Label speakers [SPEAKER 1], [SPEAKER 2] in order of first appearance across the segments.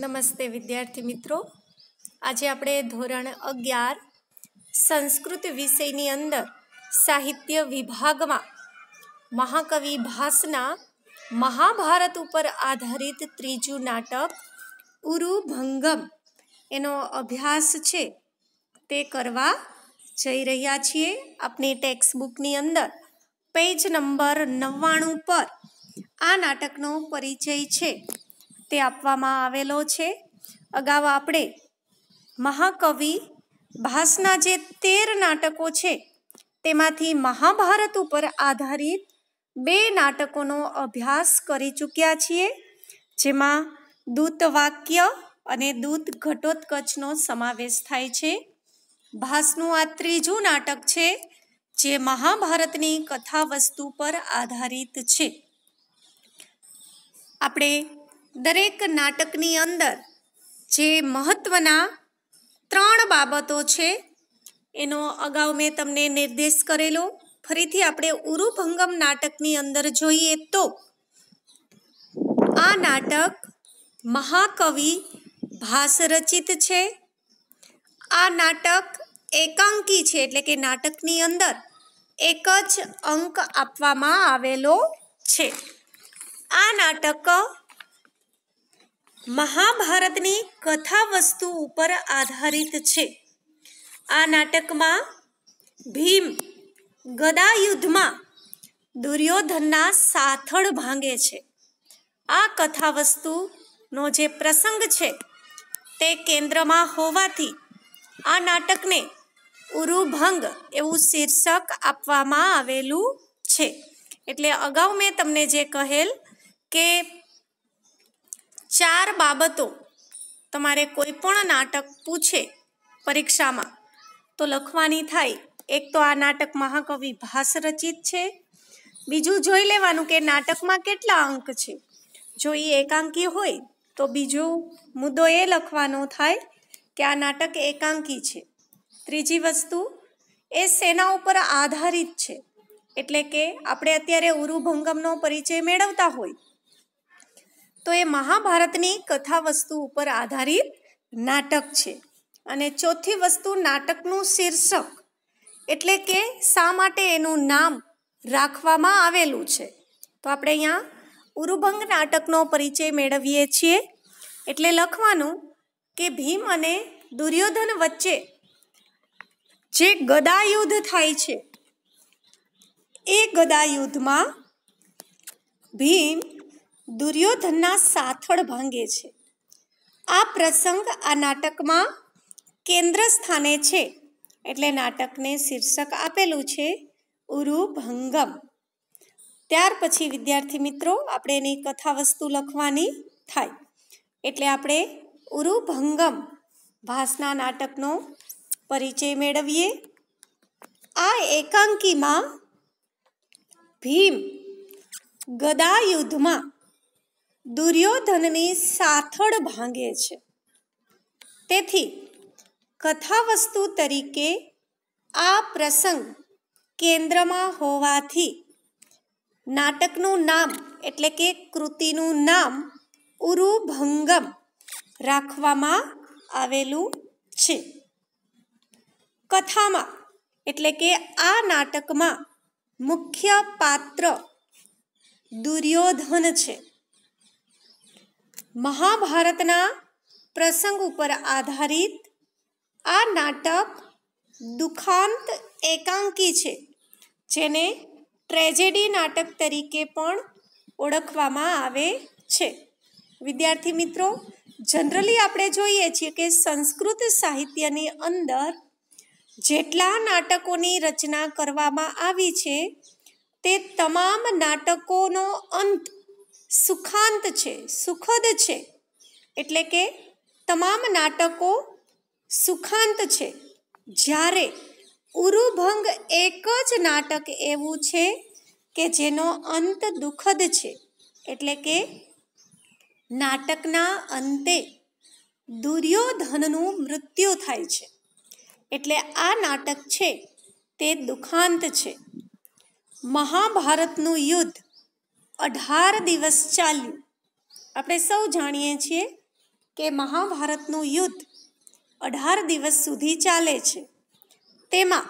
[SPEAKER 1] નમસ્તે વિદ્યાર્થી મિત્રો આજે આપણે ધોરણ અગિયાર સંસ્કૃત વિષયની અંદર સાહિત્ય વિભાગમાં મહાકવિ ભાસના મહાભારત ઉપર આધારિત ત્રીજું નાટક ઉરુભંગમ એનો અભ્યાસ છે તે કરવા જઈ રહ્યા છીએ આપની ટેક્સ્ટ બુકની અંદર પેજ નંબર નવ્વાણું પર આ નાટકનો પરિચય છે તે આપવામાં આવેલો છે અગાઉ આપણે મહાકવિ ભાસના જે તેર નાટકો છે તેમાંથી મહાભારત ઉપર આધારિત બે નાટકોનો અભ્યાસ કરી ચૂક્યા છીએ જેમાં દૂતવાક્ય અને દૂત ઘટોત્કચનો સમાવેશ થાય છે ભાસનું આ ત્રીજું નાટક છે જે મહાભારતની કથા વસ્તુ પર આધારિત છે આપણે દરેક નાટકની અંદર જે મહત્ત્વના ત્રણ બાબતો છે એનો અગાઉ મેં તમને નિર્દેશ કરેલો ફરીથી આપણે ઉરુભંગમ નાટકની અંદર જોઈએ તો આ નાટક મહાકવિ ભાસરચિત છે આ નાટક એકાંકી છે એટલે કે નાટકની અંદર એક જ અંક આપવામાં આવેલો છે આ નાટક મહાભારતની કથા વસ્તુ ઉપર આધારિત છે આ નાટકમાં ભીમ ગદા યુદ્ધમાં દુર્યોધનના સાથળ ભાંગે છે આ કથા વસ્તુનો જે પ્રસંગ છે તે કેન્દ્રમાં હોવાથી આ નાટકને ઉરુભંગ એવું શીર્ષક આપવામાં આવેલું છે એટલે અગાઉ મેં તમને જે કહેલ કે ચાર બાબતો તમારે કોઈ પણ નાટક પૂછે પરીક્ષામાં તો લખવાની થાય એક તો આ નાટક મહાકવિ ભાસ રચિત છે બીજું જોઈ લેવાનું કે નાટકમાં કેટલા અંક છે જો એ એકાંકી હોય તો બીજો મુદ્દો એ લખવાનો થાય કે આ નાટક એકાંકી છે ત્રીજી વસ્તુ એ સેના ઉપર આધારિત છે એટલે કે આપણે અત્યારે ઉરુભંગમનો પરિચય મેળવતા હોય તો એ મહાભારતની કથા વસ્તુ ઉપર આધારિત નાટક છે અને ચોથી વસ્તુ નાટકનું શીર્ષક એટલે કે શા માટે એનું નામ રાખવામાં આવેલું છે તો આપણે અહીંયા ઉરુભંગ નાટકનો પરિચય મેળવીએ છીએ એટલે લખવાનું કે ભીમ અને દુર્યોધન વચ્ચે જે ગદાયુદ્ધ થાય છે એ ગદાયુદ્ધમાં ભીમ દુર્યોધનના સાથળ ભાંગે છે આ પ્રસંગ આ નાટકમાં કેન્દ્ર સ્થાને છે એટલે નાટકને શીર્ષક આપેલું છે ઉરુભંગમ ત્યાર પછી વિદ્યાર્થી મિત્રો આપણે એની કથાવસ્તુ લખવાની થાય એટલે આપણે ઉરુભંગમ ભાસના નાટકનો પરિચય મેળવીએ આ એકાંકીમાં ભીમ ગદા યુદ્ધમાં દુર્યોધનની સાથળ ભાંગે છે તેથી કથાવસ્તુ તરીકે આ પ્રસંગ કેન્દ્રમાં હોવાથી નાટકનું નામ એટલે કે કૃતિનું નામ ઉરુભંગમ રાખવામાં આવેલું છે કથામાં એટલે કે આ નાટકમાં મુખ્ય પાત્ર દુર્યોધન છે મહાભારતના પ્રસંગ ઉપર આધારિત આ નાટક દુખાંત એકાંકી છે જેને ટ્રેજેડી નાટક તરીકે પણ ઓળખવામાં આવે છે વિદ્યાર્થી મિત્રો જનરલી આપણે જોઈએ છીએ કે સંસ્કૃત સાહિત્યની અંદર જેટલા નાટકોની રચના કરવામાં આવી છે તે તમામ નાટકોનો અંત સુખાંત છે સુખદ છે એટલે કે તમામ નાટકો સુખાંત છે જ્યારે ઉરુભંગ એક જ નાટક એવું છે કે જેનો અંત દુઃખદ છે એટલે કે નાટકના અંતે દુર્યોધનનું મૃત્યુ થાય છે એટલે આ નાટક છે તે દુખાંત છે મહાભારતનું યુદ્ધ અઢાર દિવસ ચાલ્યું આપણે સૌ જાણીએ છીએ કે મહાભારતનું યુદ્ધ અઢાર દિવસ સુધી ચાલે છે તેમાં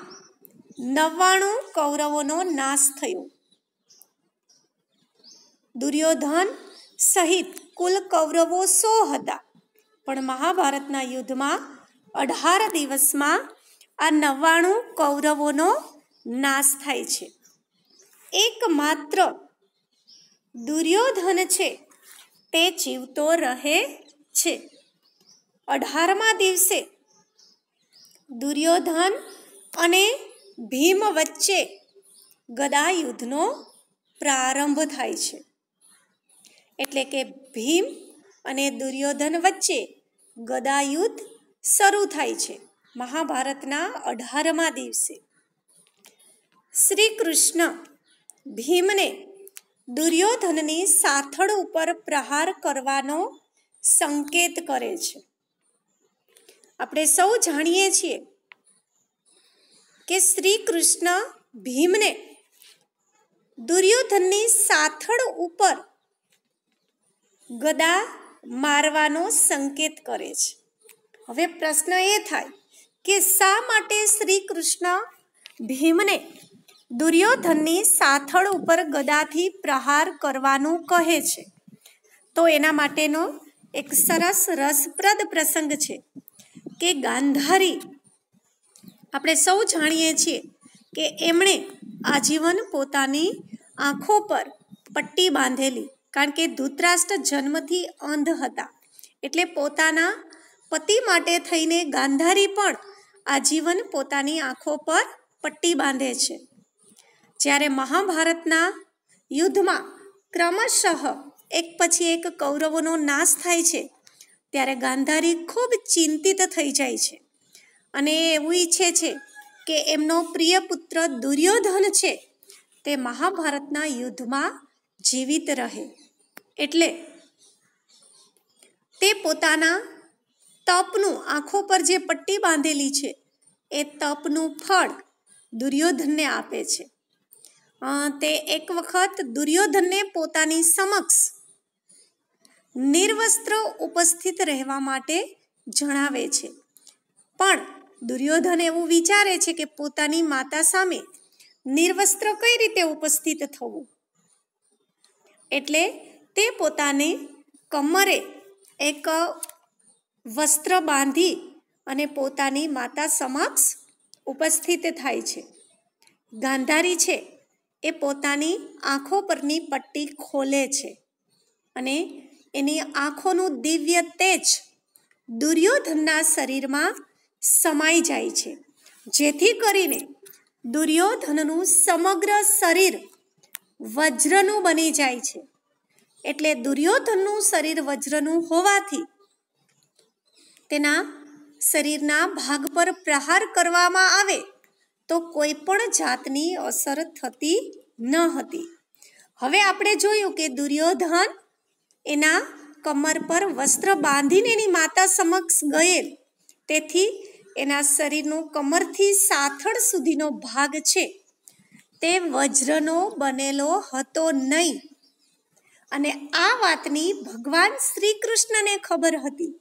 [SPEAKER 1] નવ્વાણું કૌરવોનો નાશ થયો દુર્યોધન સહિત કુલ કૌરવો સો હતા પણ મહાભારતના યુદ્ધમાં અઢાર દિવસમાં આ નવ્વાણું કૌરવોનો નાશ થાય છે એકમાત્ર દુર્યોધન છે તે જીવતો રહે છે અઢારમા દિવસે દુર્યોધન અને ભીમ વચ્ચે ગદાયુદ્ધનો પ્રારંભ થાય છે એટલે કે ભીમ અને દુર્યોધન વચ્ચે ગદાયુદ્ધ શરૂ થાય છે મહાભારતના અઢારમા દિવસે શ્રી કૃષ્ણ ભીમને દુર્યોધનની સાથળ ઉપર પ્રહાર કરવાનો સંકેત કરે છે આપણે સૌ જાણીએ છીએ કે શ્રી કૃષ્ણ ભીમને દુર્યોધનની સાથળ ઉપર ગદા મારવાનો સંકેત કરે છે હવે પ્રશ્ન એ થાય કે શા માટે શ્રી કૃષ્ણ ભીમને દુર્યોધનની સાથળ ઉપર ગદાથી પ્રહાર કરવાનું કહે છે તો એના માટેનો એક સરસ રસપ્રદ પ્રસંગ છે કે ગાંધારી આપણે સૌ જાણીએ છીએ કે એમણે આજીવન પોતાની આંખો પર પટ્ટી બાંધેલી કારણ કે ધૂતરાષ્ટ્ર જન્મથી અંધ હતા એટલે પોતાના પતિ માટે થઈને ગાંધારી પણ આજીવન પોતાની આંખો પર પટ્ટી બાંધે છે જ્યારે મહાભારતના યુદ્ધમાં ક્રમશઃ એક પછી એક કૌરવોનો નાશ થાય છે ત્યારે ગાંધારી ખૂબ ચિંતિત થઈ જાય છે અને એવું ઈચ્છે છે કે એમનો પ્રિય પુત્ર દુર્યોધન છે તે મહાભારતના યુદ્ધમાં જીવિત રહે એટલે તે પોતાના તપનું આંખો પર જે પટ્ટી બાંધેલી છે એ તપનું ફળ દુર્યોધનને આપે છે તે એક વખત દુર્યોધનને પોતાની સમક્ષ નિર્વસ્ત્ર ઉપસ્થિત રહેવા માટે જણાવે છે પણ દુર્યોધન એવું વિચારે છે કે પોતાની માતા સામે નિર્વસ્ત્ર કઈ રીતે ઉપસ્થિત થવું એટલે તે પોતાને કમરે એક વસ્ત્ર બાંધી અને પોતાની માતા સમક્ષ ઉપસ્થિત થાય છે ગાંધારી છે એ પોતાની આંખો પરની પટ્ટી ખોલે છે અને એની આંખોનું દિવ્ય તેજ દુર્યોધનના શરીરમાં સમાઈ જાય છે જેથી કરીને દુર્યોધનનું સમગ્ર શરીર વજ્રનું બની જાય છે એટલે દુર્યોધનનું શરીર વજ્રનું હોવાથી તેના શરીરના ભાગ પર પ્રહાર કરવામાં આવે તો કોઈ પણ જાતની અસર થતી ન હતી હવે આપણે જોયું કે દુર્યોધન એના કમર પર વસ્ત્ર બાંધીને એની માતા સમક્ષ ગયેલ તેથી એના શરીરનું કમરથી સાથળ સુધીનો ભાગ છે તે વજ્રનો બનેલો હતો નહીં અને આ વાતની ભગવાન શ્રી કૃષ્ણને ખબર હતી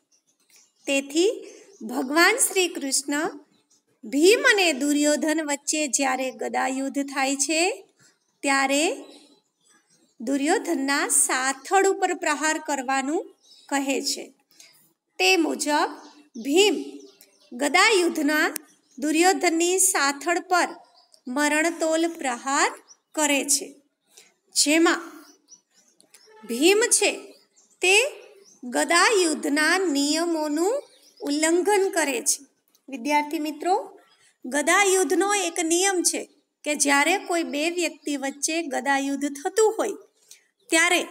[SPEAKER 1] તેથી ભગવાન શ્રી કૃષ્ણ ભીમ અને દુર્યોધન વચ્ચે જ્યારે ગદાયુદ્ધ થાય છે ત્યારે દુર્યોધનના સાથળ ઉપર પ્રહાર કરવાનું કહે છે તે મુજબ ભીમ ગદાયુદ્ધના દુર્યોધનની સાથળ પર મરણતોલ પ્રહાર કરે છે જેમાં ભીમ છે તે ગદાયુદ્ધના નિયમોનું ઉલ્લંઘન કરે છે વિદ્યાર્થી મિત્રો ગદાયુદ્ધનો એક નિયમ છે કે જ્યારે કોઈ બે વ્યક્તિ વચ્ચે ગદા યુદ્ધ થતું હોય ત્યારે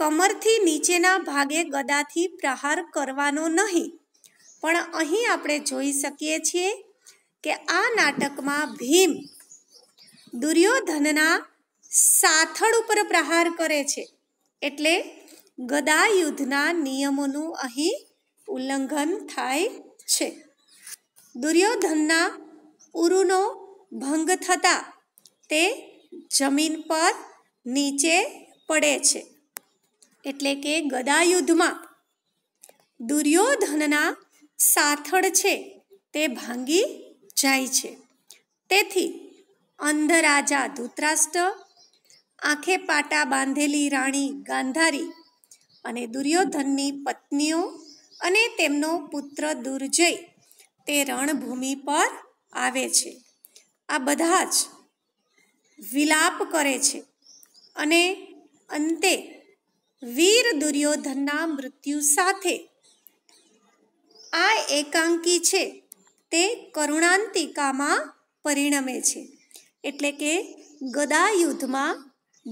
[SPEAKER 1] કમરથી નીચેના ભાગે ગદાથી પ્રહાર કરવાનો નહીં પણ અહીં આપણે જોઈ શકીએ છીએ કે આ નાટકમાં ભીમ દુર્યોધનના સાથળ ઉપર પ્રહાર કરે છે એટલે ગદા યુદ્ધના નિયમોનું અહીં ઉલ્લંઘન થાય છે દુર્યોધનના ઉરુનો ભંગ થતાં તે જમીન પર નીચે પડે છે એટલે કે ગદાયુદ્ધમાં દુર્યોધનના સાથળ છે તે ભાંગી જાય છે તેથી અંધરાજા ધૂતરાષ્ટ્ર આંખે પાટા બાંધેલી રાણી ગાંધારી અને દુર્યોધનની પત્નીઓ અને તેમનો પુત્ર દુર્જય તે રણભૂમિ પર આવે છે આ બધા જ વિલાપ કરે છે અને અંતે વીર દુર્યોધનના મૃત્યુ સાથે આ એકાંકી છે તે કરુણાંતિકામાં પરિણમે છે એટલે કે ગદા યુદ્ધમાં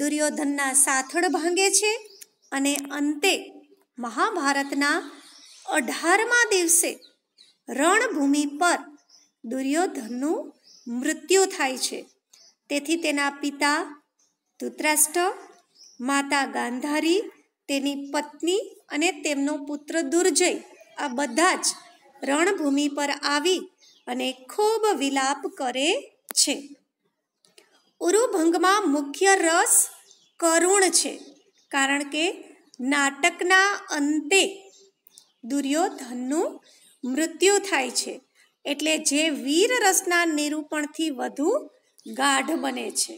[SPEAKER 1] દુર્યોધનના સાથળ ભાંગે છે અને અંતે મહાભારતના અઢારમા દિવસે રણભૂમિ પર દુર્યોધનનું મૃત્યુ થાય છે તેથી તેના પિતા ધૃતરાષ્ટ્ર માતા ગાંધારી તેની પત્ની અને તેમનો પુત્ર દુર્જય આ બધા જ રણભૂમિ પર આવી અને ખૂબ વિલાપ કરે છે ઉરુભંગમાં મુખ્ય રસ કરુણ છે કારણ કે નાટકના અંતે દુર્યોધનનું મૃત્યુ થાય છે એટલે જે વીર રસના નિરૂપણથી વધુ ગાઢ બને છે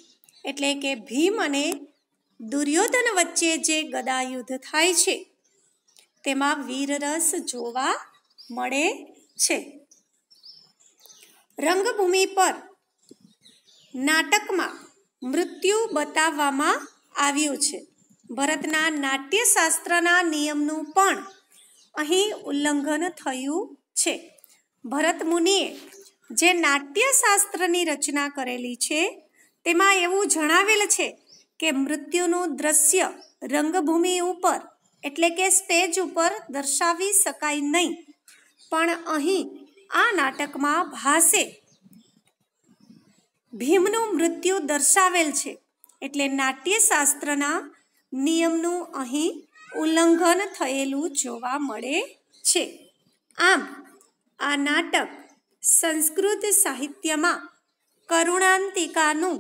[SPEAKER 1] એટલે કે ભીમ અને દુર્યોધન વચ્ચે જે ગદાયુદ્ધ થાય છે તેમાં વીરરસ જોવા મળે છે રંગભૂમિ પર નાટકમાં મૃત્યુ બતાવવામાં આવ્યું છે ભરતના નાટ્યશાસ્ત્રના નિયમનું પણ અહીં ઉલ્લંઘન થયું છે ભરત મુનિએ જે નાટ્યશાસ્ત્રની રચના કરેલી છે તેમાં એવું જણાવેલ છે કે મૃત્યુનું દ્રશ્ય રંગભૂમિ ઉપર એટલે કે સ્ટેજ ઉપર દર્શાવી શકાય નહીં પણ અહીં આ નાટકમાં ભાસે ભીમનું મૃત્યુ દર્શાવેલ છે એટલે નાટ્યશાસ્ત્રના નિયમનું અહીં ઉલ્લંઘન થયેલું જોવા મળે છે આમ આ નાટક સંસ્કૃત સાહિત્યમાં કરુણાંતિકાનું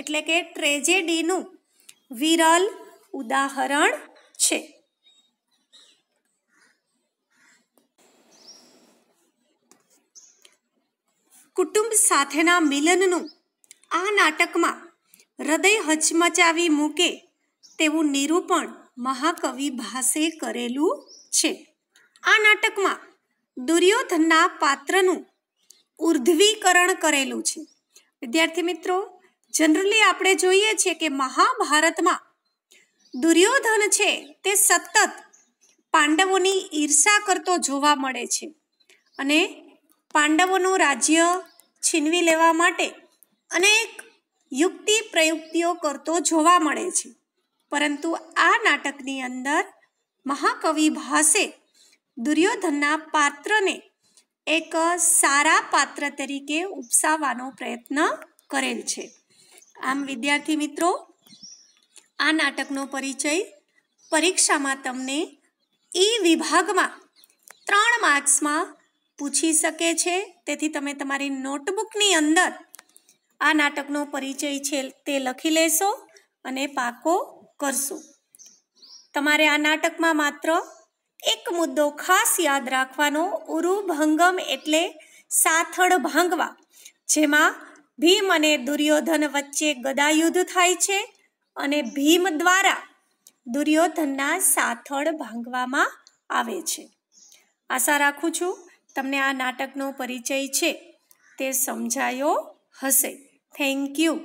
[SPEAKER 1] એટલે કે ટ્રેજેડીનું વિરલ ઉદાહરણ છે કુટુંબ સાથેના મિલનનું આ નાટકમાં હૃદય હચમચાવી મૂકે તેવું નિરૂપણ મહાકવિ ભાસે કરેલું છે આ નાટકમાં દુર્યોધનના પાત્રનું ઉર્ધ્વીકરણ કરેલું છે વિદ્યાર્થી મિત્રો જનરલી આપણે જોઈએ છીએ કે મહાભારતમાં દુર્યોધન છે તે સતત પાંડવોની ઈર્ષા કરતો જોવા મળે છે અને પાંડવોનું રાજ્ય છીનવી લેવા માટે અનેક યુક્તિ પ્રયુક્તિઓ કરતો જોવા મળે છે પરંતુ આ નાટકની અંદર મહાકવિ ભાસે દુર્યોધનના પાત્રને એક સારા પાત્ર તરીકે ઉપસાવવાનો પ્રયત્ન કરેલ છે આમ વિદ્યાર્થી મિત્રો આ નાટકનો પરિચય પરીક્ષામાં તમને ઈ વિભાગમાં ત્રણ માર્ક્સમાં પૂછી શકે છે તેથી તમે તમારી નોટબુકની અંદર આ નાટકનો પરિચય છે તે લખી લેશો અને પાકો કરશું તમારે આ નાટકમાં માત્ર એક મુદ્દો ખાસ યાદ રાખવાનો ઉરુ ભંગમ એટલે સાથળ ભાંગવા જેમાં ભીમ અને દુર્યોધન વચ્ચે ગદાયુદ્ધ થાય છે અને ભીમ દ્વારા દુર્યોધનના સાથળ ભાંગવામાં આવે છે આશા રાખું છું તમને આ નાટકનો પરિચય છે તે સમજાયો હશે થેન્ક યુ